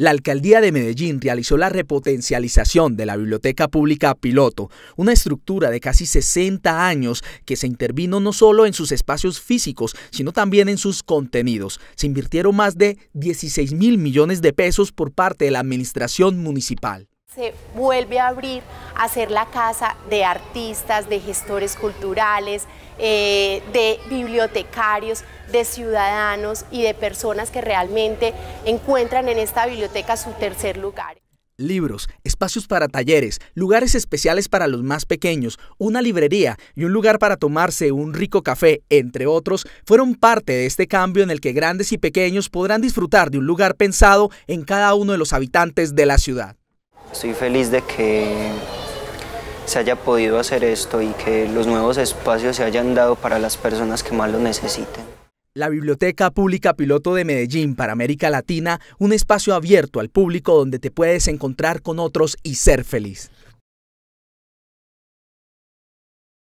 La alcaldía de Medellín realizó la repotencialización de la Biblioteca Pública Piloto, una estructura de casi 60 años que se intervino no solo en sus espacios físicos, sino también en sus contenidos. Se invirtieron más de 16 mil millones de pesos por parte de la administración municipal. Se vuelve a abrir hacer la casa de artistas, de gestores culturales, eh, de bibliotecarios, de ciudadanos y de personas que realmente encuentran en esta biblioteca su tercer lugar. Libros, espacios para talleres, lugares especiales para los más pequeños, una librería y un lugar para tomarse un rico café, entre otros, fueron parte de este cambio en el que grandes y pequeños podrán disfrutar de un lugar pensado en cada uno de los habitantes de la ciudad. Soy feliz de que se haya podido hacer esto y que los nuevos espacios se hayan dado para las personas que más lo necesiten. La Biblioteca Pública Piloto de Medellín para América Latina, un espacio abierto al público donde te puedes encontrar con otros y ser feliz.